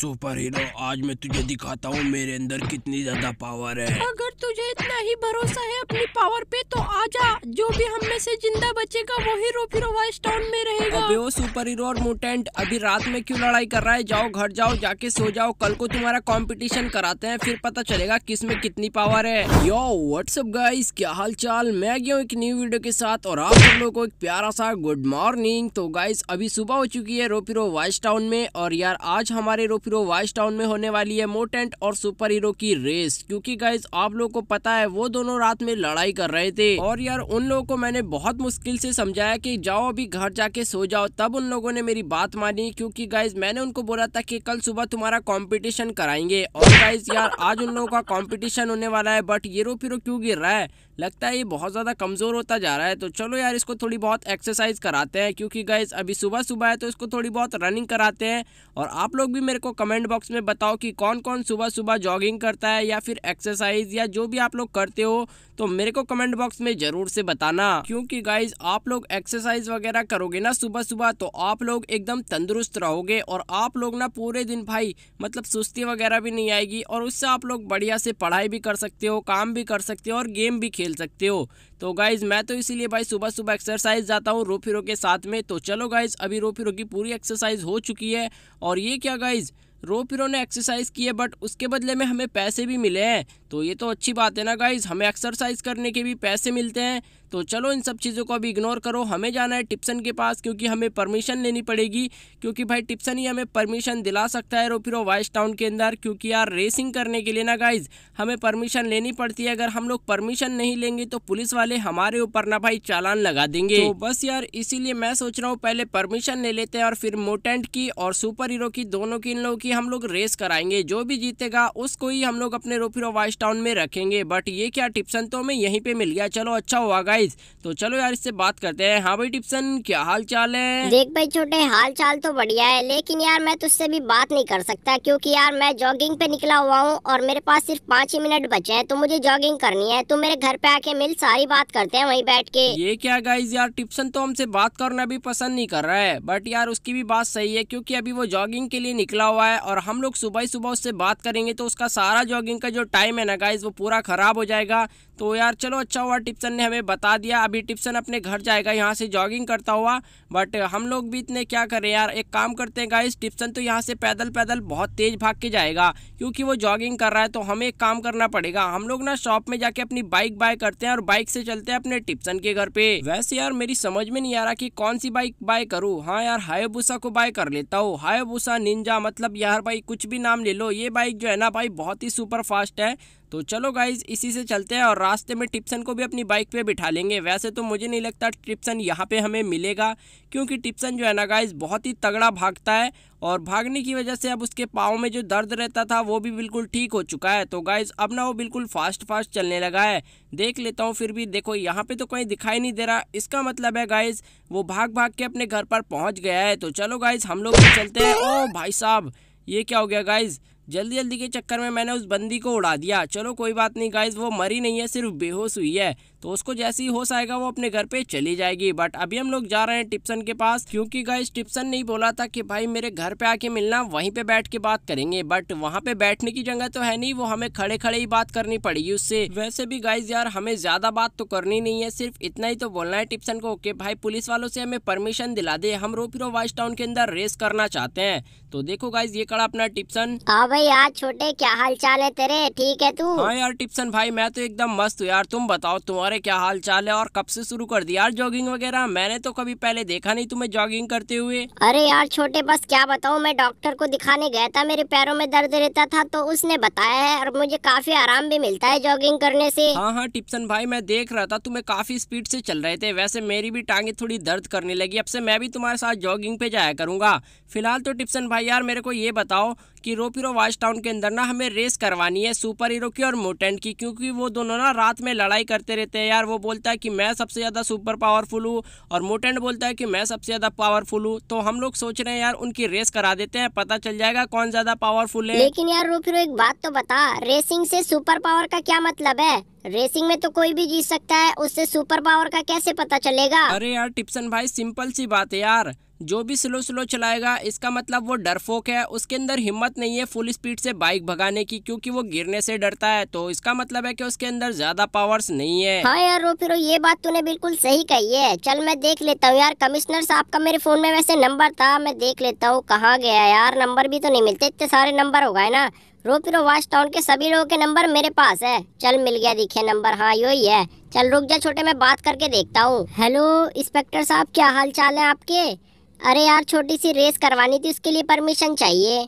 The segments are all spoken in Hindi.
सुपर हीरो आज मैं तुझे दिखाता हूँ मेरे अंदर कितनी ज्यादा पावर है अगर तुझे इतना ही भरोसा है अपनी पावर पे तो आजा जो भी हम में से जिंदा बचेगा वो हीरो फिर वाइस टाउन में रहेगा अबे वो सुपर हीरो और मुटेंट अभी रात में क्यों लड़ाई कर रहा है जाओ घर जाओ जाके सो जाओ कल को तुम्हारा कंपटीशन कराते हैं फिर पता चलेगा किस में कितनी पावर है यो व्हाट्सअप गाइस क्या हाल चाल मैं गया एक न्यू वीडियो के साथ और आप सब लोग को एक प्यारा सा गुड मॉर्निंग तो गाइस अभी सुबह हो चुकी है रोपिरो वाइस टाउन में और यार आज हमारे रोपिरो वाइस टाउन में होने वाली है मोटेंट और सुपर हीरो की रेस क्यूँकी गाइज आप लोग लोगों को पता है वो दोनों रात में लड़ाई कर रहे थे और यार उन लोगों को मैंने बहुत मुश्किल से समझाया कि जाओ अभी घर जाके सो जाओ तब उन लोगों ने मेरी बात मानी क्योंकि गाइज मैंने उनको बोला था कि कल सुबह तुम्हारा कॉम्पिटिशन कराएंगे और गाइज यार आज उन लोगों का कॉम्पिटिशन होने वाला है बट ये रो फिर क्यों गिर रहा है लगता है ये बहुत ज़्यादा कमज़ोर होता जा रहा है तो चलो यार इसको थोड़ी बहुत एक्सरसाइज कराते हैं क्योंकि गाइज अभी सुबह सुबह है तो इसको थोड़ी बहुत रनिंग कराते हैं और आप लोग भी मेरे को कमेंट बॉक्स में बताओ कि कौन कौन सुबह सुबह जॉगिंग करता है या फिर एक्सरसाइज या जो भी आप लोग करते हो तो मेरे को कमेंट बॉक्स में ज़रूर से बताना क्योंकि गाइज आप लोग एक्सरसाइज वगैरह करोगे ना सुबह सुबह तो आप लोग एकदम तंदुरुस्त रहोगे और आप लोग ना पूरे दिन भाई मतलब सुस्ती वगैरह भी नहीं आएगी और उससे आप लोग बढ़िया से पढ़ाई भी कर सकते हो काम भी कर सकते हो और गेम भी खेल खेल सकते हो तो गाइज मैं तो इसीलिए भाई सुबह सुबह एक्सरसाइज जाता हूँ रो के साथ में तो चलो गाइज अभी रो की पूरी एक्सरसाइज हो चुकी है और ये क्या गाइज़ रो फिरो ने एक्सरसाइज की है बट उसके बदले में हमें पैसे भी मिले हैं तो ये तो अच्छी बात है ना गाइज हमें एक्सरसाइज करने के भी पैसे मिलते हैं तो चलो इन सब चीज़ों को अभी इग्नोर करो हमें जाना है टिप्सन के पास क्योंकि हमें परमिशन लेनी पड़ेगी क्योंकि भाई टिप्सन ही हमें परमिशन दिला सकता है रोपिरो वाइस टाउन के अंदर क्योंकि यार रेसिंग करने के लिए ना गाइज हमें परमिशन लेनी पड़ती है अगर हम लोग परमिशन नहीं लेंगे तो पुलिस वाले हमारे ऊपर ना भाई चालान लगा देंगे तो बस यार इसीलिए मैं सोच रहा हूँ पहले परमिशन ले लेते हैं और फिर मोटेंट की और सुपर हीरो की दोनों की इन लोगों की हम लोग रेस कराएंगे जो भी जीतेगा उसको ही हम लोग अपने रोपिरो वाइस टाउन में रखेंगे बट ये क्या टिप्सन तो हमें यहीं पर मिल गया चलो अच्छा हुआ गाइज गाइस तो चलो यार इससे बात करते हैं हाँ भाई टिप्सन क्या हाल चाल है देख भाई छोटे हाल चाल तो बढ़िया है लेकिन यार मैं तुझसे भी बात नहीं कर सकता क्योंकि यार मैं जॉगिंग पे निकला हुआ हूँ और मेरे पास सिर्फ पाँच ही मिनट बचे हैं तो मुझे जॉगिंग करनी है तुम मेरे घर पे आके मिल सारी बात करते हैं वही बैठ के ये क्या गाइज यार टिप्सन तो हमसे बात करना भी पसंद नहीं कर रहा है बट यार उसकी भी बात सही है क्यूँकी अभी वो जॉगिंग के लिए निकला हुआ है और हम लोग सुबह सुबह उससे बात करेंगे तो उसका सारा जॉगिंग का जो टाइम है ना गाइज वो पूरा खराब हो जाएगा तो यार चलो अच्छा हुआ टिप्सन ने हमें बता बता दिया अभी टिप्सन अपने घर जाएगा यहाँ से जॉगिंग करता हुआ बट हम लोग भी इतने क्या करें यार एक काम करते हैं गाइस टिप्सन तो यहाँ से पैदल पैदल बहुत तेज़ भाग के जाएगा क्योंकि वो जॉगिंग कर रहा है तो हमें एक काम करना पड़ेगा हम लोग ना शॉप में जाके अपनी बाइक बाय करते हैं और बाइक से चलते हैं अपने टिप्सन के घर पे वैसे यार मेरी समझ में नहीं आ रहा कि कौन सी बाइक बाय करूँ हाँ यार हायाबूसा को बाय कर लेता हूँ हायाबूसा निंजा मतलब यार भाई कुछ भी नाम ले लो ये बाइक जो है ना भाई बहुत ही सुपर फास्ट है तो चलो गाइज इसी से चलते हैं और रास्ते में टिप्सन को भी अपनी बाइक पे बिठा लेंगे वैसे तो मुझे नहीं लगता टिप्सन यहाँ पे हमें मिलेगा क्योंकि टिप्सन जो है ना गाइज बहुत ही तगड़ा भागता है और भागने की वजह से अब उसके पाँव में जो दर्द रहता था वो भी बिल्कुल ठीक हो चुका है तो गाइज अब ना वो बिल्कुल फास्ट फास्ट चलने लगा है देख लेता हूँ फिर भी देखो यहाँ पर तो कहीं दिखाई नहीं दे रहा इसका मतलब है गाइज वो भाग भाग के अपने घर पर पहुँच गया है तो चलो गाइज हम लोग चलते हैं ओ भाई साहब ये क्या हो गया गाइज़ जल्दी जल्दी के चक्कर में मैंने उस बंदी को उड़ा दिया चलो कोई बात नहीं गाइज वो मरी नहीं है सिर्फ बेहोश हुई है तो उसको जैसे ही होश आएगा वो अपने घर पे चली जाएगी बट अभी हम लोग जा रहे हैं टिप्सन के पास क्योंकि गाइस टिप्सन ने बोला था कि भाई मेरे घर पे आके मिलना वहीं पे बैठ के बात करेंगे बट वहाँ पे बैठने की जगह तो है नहीं वो हमें खड़े खड़े ही बात करनी पड़ेगी उससे वैसे भी गाइज यार हमें ज्यादा बात तो करनी नहीं है सिर्फ इतना ही तो बोलना है टिप्सन को कि भाई पुलिस वालों से हमें परमिशन दिला दे हम रोपिरो वाइस टाउन के अंदर रेस करना चाहते हैं तो देखो गाइज ये कड़ा अपना टिप्सन हाँ भाई यार छोटे क्या हाल चाल है तेरे ठीक है तू हाँ यार टिप्सन भाई मैं तो एकदम मस्त हूँ यार तुम बताओ तुम और क्या हाल चाल है और कब से शुरू कर दिया यार जॉगिंग वगैरह मैंने तो कभी पहले देखा नहीं तुम्हें जॉगिंग करते हुए अरे यार छोटे बस क्या बताऊँ मैं डॉक्टर को दिखाने गया था मेरे पैरों में दर्द रहता था तो उसने बताया है और मुझे काफी आराम भी मिलता है जॉगिंग करने से हाँ हाँ टिप्सन भाई मैं देख रहा था तुम्हें काफी स्पीड से चल रहे थे वैसे मेरी भी टांगे थोड़ी दर्द करने लगी अब से मैं भी तुम्हारे साथ जॉगिंग पे जाया करूंगा फिलहाल तो टिप्सन भाई यार मेरे को ये बताओ कि रोपीरो वाच टाउन के अंदर ना हमें रेस करवानी है सुपर हीरो की और मोटेंट की क्योंकि वो दोनों ना रात में लड़ाई करते रहते सकते हैं यार वो बोलता है कि मैं सबसे ज़्यादा सुपर पावरफुल हूँ और मोटेंट बोलता है कि मैं सबसे ज़्यादा पावरफुल हूँ तो हम लोग सोच रहे हैं यार उनकी रेस करा देते हैं पता चल जाएगा कौन ज़्यादा पावरफुल है लेकिन यार फिर एक बात तो बता रेसिंग से सुपर पावर का क्या मतलब है रेसिंग में तो कोई भी जीत सकता है उससे सुपर पावर का कैसे पता चलेगा अरे यार टिप्सन भाई सिंपल सी बात है यार जो भी स्लो स्लो चलाएगा इसका मतलब वो डरफोक है उसके अंदर हिम्मत नहीं है फुल स्पीड से बाइक भगाने की क्योंकि वो गिरने से डरता है तो इसका मतलब है कि उसके अंदर ज्यादा पावर्स नहीं है हाँ यार फिर ये बात तूने बिल्कुल सही कही है चल मैं देख लेता हूँ यार कमिश्नर साहब का मेरे फोन में वैसे नंबर था मैं देख लेता हूँ कहाँ गया यार नंबर भी तो नहीं मिलते इतने सारे नंबर हो गए ना रोपिरो वाच टाउन के सभी लोगों के नंबर मेरे पास है चल मिल गया दिखे नंबर हाँ यो ही है चल रुक जा छोटे मैं बात करके देखता हूँ हेलो इंस्पेक्टर साहब क्या हाल चाल है आपके अरे यार छोटी सी रेस करवानी थी उसके लिए परमिशन चाहिए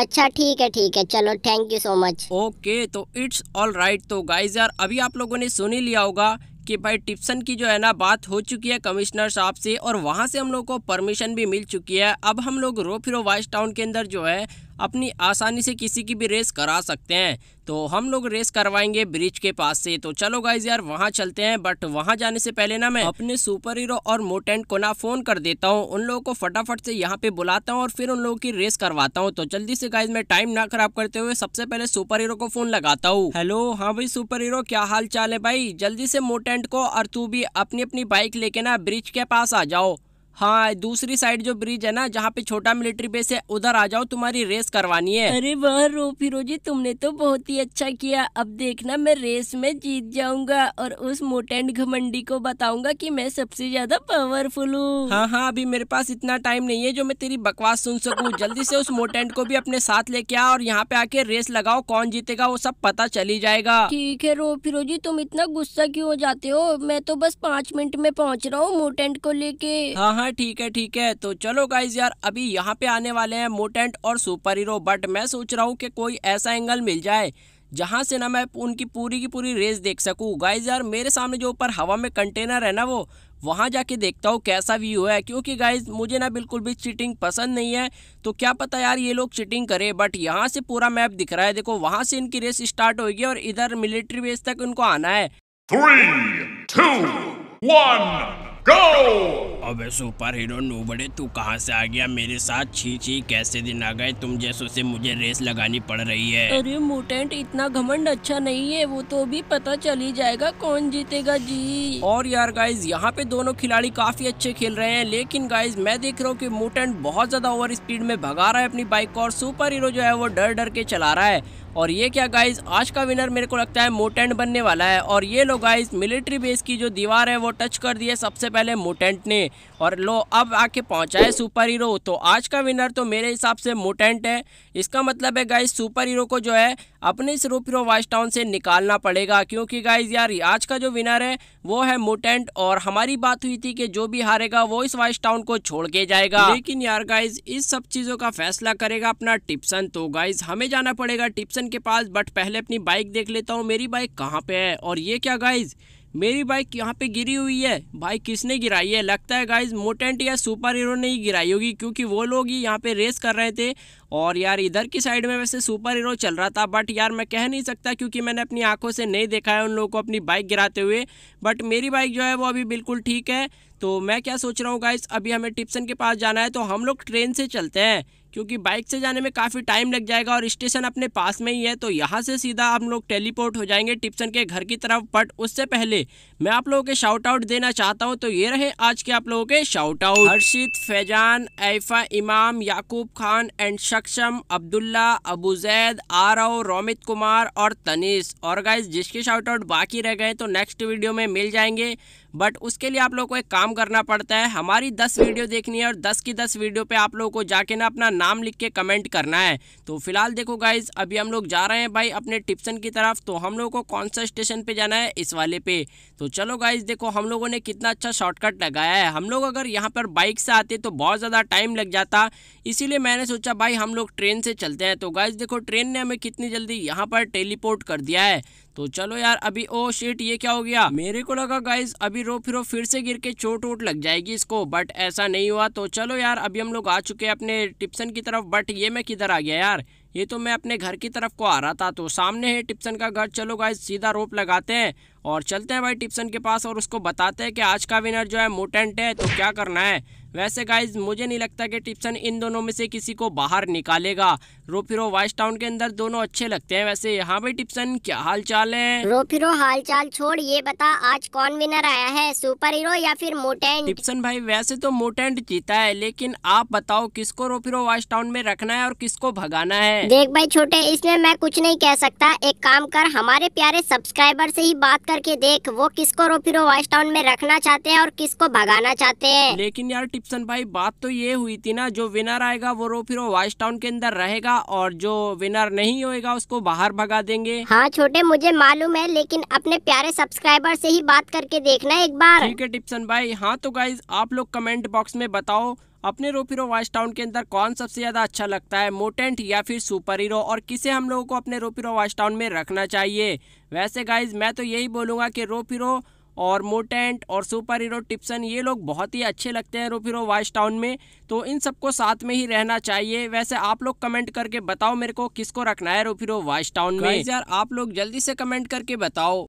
अच्छा ठीक है ठीक है चलो thank you so much okay तो इट्स ऑल राइट तो गाइज यार अभी आप लोगों ने सुन ही लिया होगा कि भाई टिप्सन की जो है ना बात हो चुकी है कमिश्नर साहब से और वहाँ से हम लोग को परमिशन भी मिल चुकी है अब हम लोग रोफिरो वाइस टाउन के अंदर जो है अपनी आसानी से किसी की भी रेस करा सकते हैं तो हम लोग रेस करवाएंगे ब्रिज के पास से तो चलो गाइज यार वहाँ चलते हैं बट वहाँ जाने से पहले ना मैं अपने सुपर हीरो और मोटेंट को ना फ़ोन कर देता हूँ उन लोगों को फटाफट से यहाँ पे बुलाता हूँ और फिर उन लोगों की रेस करवाता हूँ तो जल्दी से गाइज मैं टाइम ना खराब करते हुए सबसे पहले सुपर हीरो को फ़ोन लगाता हूँ हेलो हाँ भाई सुपर हीरो क्या हाल चाल है भाई जल्दी से मोटेंट को और तू भी अपनी अपनी बाइक लेके ना ब्रिज के पास आ जाओ हाँ दूसरी साइड जो ब्रिज है ना जहाँ पे छोटा मिलिट्री बेस है उधर आ जाओ तुम्हारी रेस करवानी है अरे वह रो फिरोजी तुमने तो बहुत ही अच्छा किया अब देखना मैं रेस में जीत जाऊंगा और उस मोटेंड घमंडी को बताऊंगा कि मैं सबसे ज्यादा पावरफुल हूँ हाँ हाँ अभी मेरे पास इतना टाइम नहीं है जो मैं तेरी बकवास सुन सकूँ जल्दी से उस मोटेंड को भी अपने साथ लेके आ और यहाँ पे आके रेस लगाओ कौन जीतेगा वो सब पता चली जाएगा ठीक है रो फिरोजी तुम इतना गुस्सा क्यों हो जाते हो मैं तो बस पाँच मिनट में पहुँच रहा हूँ मोटेंट को लेके हाँ, हाँ हाँ ठीक है ठीक है तो चलो गाइज यार अभी यहाँ पे आने वाले हैं मोटेंट और सुपर हीरो बट मैं सोच रहा हूँ कि कोई ऐसा एंगल मिल जाए जहाँ से ना मैं उनकी पूरी की पूरी रेस देख सकूँ गाइज यार मेरे सामने जो ऊपर हवा में कंटेनर है ना वो वहाँ जाके देखता हूँ कैसा व्यू है क्योंकि गाइज मुझे ना बिल्कुल भी चीटिंग पसंद नहीं है तो क्या पता यार ये लोग चीटिंग करें बट यहाँ से पूरा मैप दिख रहा है देखो वहाँ से इनकी रेस स्टार्ट होगी और इधर मिलिट्री बेस तक इनको आना है Three, two, one, go! अबे सुपर हीरो बड़े तू कहाँ से आ गया मेरे साथ छी छी कैसे दिन आ गए तुम जैसों से मुझे रेस लगानी पड़ रही है अरे मोटेंट इतना घमंड अच्छा नहीं है वो तो भी पता चल ही जाएगा कौन जीतेगा जी और यार गाइज यहाँ पे दोनों खिलाड़ी काफी अच्छे खेल रहे हैं लेकिन गाइज मैं देख रहा हूँ की मोटेंट बहुत ज्यादा ओवर स्पीड में भगा रहा है अपनी बाइक को और सुपर हीरो जो है वो डर डर के चला रहा है और ये क्या गाइज आज का विनर मेरे को लगता है मोटेंट बनने वाला है और ये लोग गाइज मिलिट्री बेस की जो दीवार है वो टच कर दी है सबसे पहले मोटेंट ने और लो अब आके पहुंचा है सुपर हीरो तो आज का विनर तो मेरे हिसाब से मोटेंट है इसका मतलब है गाइज सुपर हीरो को जो है अपने इस रूप हीरो वाइस टाउन से निकालना पड़ेगा क्योंकि गाइज यार आज का जो विनर है वो है मोटेंट और हमारी बात हुई थी कि जो भी हारेगा वो इस वाइस टाउन को छोड़ के जाएगा लेकिन यार गाइज इस सब चीज़ों का फैसला करेगा अपना टिप्सन तो गाइज हमें जाना पड़ेगा टिप्सन के पास बट पहले अपनी बाइक देख लेता हूँ मेरी बाइक कहाँ पे है और ये क्या गाइज मेरी बाइक यहाँ पे गिरी हुई है भाई किसने गिराई है लगता है गाइज मोटेंट या सुपर हीरो ने ही गिराई होगी क्योंकि वो लोग ही यहाँ पे रेस कर रहे थे और यार इधर की साइड में वैसे सुपर हीरो चल रहा था बट यार मैं कह नहीं सकता क्योंकि मैंने अपनी आंखों से नहीं देखा है उन लोगों को अपनी बाइक गिराते हुए बट मेरी बाइक जो है वो अभी बिल्कुल ठीक है तो मैं क्या सोच रहा हूँ गाइज अभी हमें टिप्सन के पास जाना है तो हम लोग ट्रेन से चलते हैं क्योंकि बाइक से जाने में काफ़ी टाइम लग जाएगा और स्टेशन अपने पास में ही है तो यहाँ से सीधा हम लोग टेलीपोर्ट हो जाएंगे टिप्सन के घर की तरफ बट उससे पहले मैं आप लोगों के शाउट आउट देना चाहता हूँ तो ये रहे आज के आप लोगों के shout out Arshid Faizan Aifa Imam Yakub Khan and Shaksham Abdullah Abu Zaid Aarav Romit Kumar और तनीस और गाइज जिसके शाउट आउट बाकी रह गए तो नेक्स्ट वीडियो में मिल जाएंगे बट उसके लिए आप लोगों को एक काम करना पड़ता है हमारी दस वीडियो देखनी है और दस की दस वीडियो पर आप लोगों को जाके ना अपना नाम लिख के कमेंट करना है तो फिलहाल देखो गाइज अभी हम लोग जा रहे हैं भाई अपने टिप्सन की तरफ तो हम लोगों को कौन सा स्टेशन पे जाना है इस वाले पे तो चलो गाइज देखो हम लोगों ने कितना अच्छा शॉर्टकट लगाया है हम लोग अगर यहाँ पर बाइक से आते तो बहुत ज़्यादा टाइम लग जाता इसीलिए मैंने सोचा भाई हम लोग ट्रेन से चलते हैं तो गाइज देखो ट्रेन ने हमें कितनी जल्दी यहाँ पर टेलीपोर्ट कर दिया है तो चलो यार अभी ओ शेट ये क्या हो गया मेरे को लगा गाइज अभी रो फिर फिर से गिर के चोट वोट लग जाएगी इसको बट ऐसा नहीं हुआ तो चलो यार अभी हम लोग आ चुके हैं अपने टिप्सन की तरफ बट ये मैं किधर आ गया यार ये तो मैं अपने घर की तरफ को आ रहा था तो सामने है टिप्सन का घर चलो गाइज सीधा रोप लगाते हैं और चलते हैं भाई टिप्सन के पास और उसको बताते हैं कि आज का विनर जो है मोटेंट है तो क्या करना है वैसे गाइज मुझे नहीं लगता कि टिप्सन इन दोनों में से किसी को बाहर निकालेगा रोफिरो वाइस टाउन के अंदर दोनों अच्छे लगते हैं वैसे यहाँ भाई टिप्सन क्या हाल चाल है रोफिरो हाल चाल छोड़ ये बता आज कौन विनर आया है सुपर हीरो या फिर मोटेंट टिप्सन भाई वैसे तो मोटेंट जीता है लेकिन आप बताओ किसको रोफिरो वाइस टाउन में रखना है और किसको भगाना है देख भाई छोटे इसमें मैं कुछ नहीं कह सकता एक काम कर हमारे प्यारे सब्सक्राइबर से ही बात करके देख वो किसको रोफिरो वाइस टाउन में रखना चाहते हैं और किसको भगाना चाहते हैं लेकिन यार डिस्क्रिप्शन भाई बात तो ये हुई थी ना जो विनर आएगा वो रो फिर वो वाइस टाउन के अंदर रहेगा और जो विनर नहीं होएगा उसको बाहर भगा देंगे हाँ छोटे मुझे मालूम है लेकिन अपने प्यारे सब्सक्राइबर से ही बात करके देखना एक बार ठीक है टिप्सन भाई हाँ तो गाइज आप लोग कमेंट बॉक्स में बताओ अपने रोपीरो वाइस टाउन के अंदर कौन सबसे ज़्यादा अच्छा लगता है मोटेंट या फिर सुपर हीरो और किसे हम लोगों को अपने रोपीरो वाइस टाउन में रखना चाहिए वैसे गाइज मैं तो यही बोलूंगा कि रोपीरो और मोटेंट और सुपर हीरो टिप्सन ये लोग बहुत ही अच्छे लगते हैं रोफिरो वाइस टाउन में तो इन सबको साथ में ही रहना चाहिए वैसे आप लोग कमेंट करके बताओ मेरे को किसको रखना है रोफिरो वाइस टाउन में यार आप लोग जल्दी से कमेंट करके बताओ